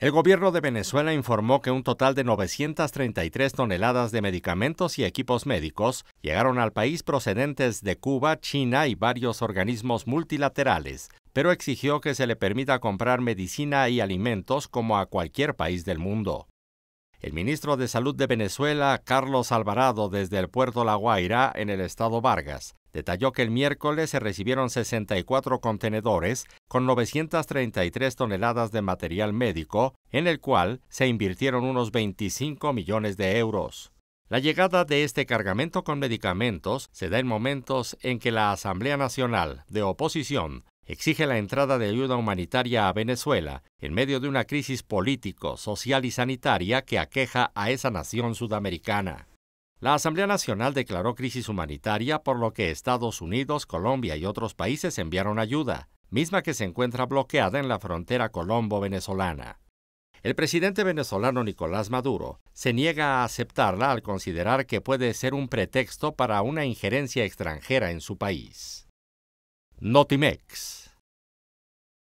El gobierno de Venezuela informó que un total de 933 toneladas de medicamentos y equipos médicos llegaron al país procedentes de Cuba, China y varios organismos multilaterales, pero exigió que se le permita comprar medicina y alimentos como a cualquier país del mundo. El ministro de Salud de Venezuela, Carlos Alvarado, desde el puerto La Guaira, en el estado Vargas, detalló que el miércoles se recibieron 64 contenedores con 933 toneladas de material médico, en el cual se invirtieron unos 25 millones de euros. La llegada de este cargamento con medicamentos se da en momentos en que la Asamblea Nacional de Oposición exige la entrada de ayuda humanitaria a Venezuela en medio de una crisis político, social y sanitaria que aqueja a esa nación sudamericana. La Asamblea Nacional declaró crisis humanitaria por lo que Estados Unidos, Colombia y otros países enviaron ayuda, misma que se encuentra bloqueada en la frontera colombo-venezolana. El presidente venezolano Nicolás Maduro se niega a aceptarla al considerar que puede ser un pretexto para una injerencia extranjera en su país. Notimex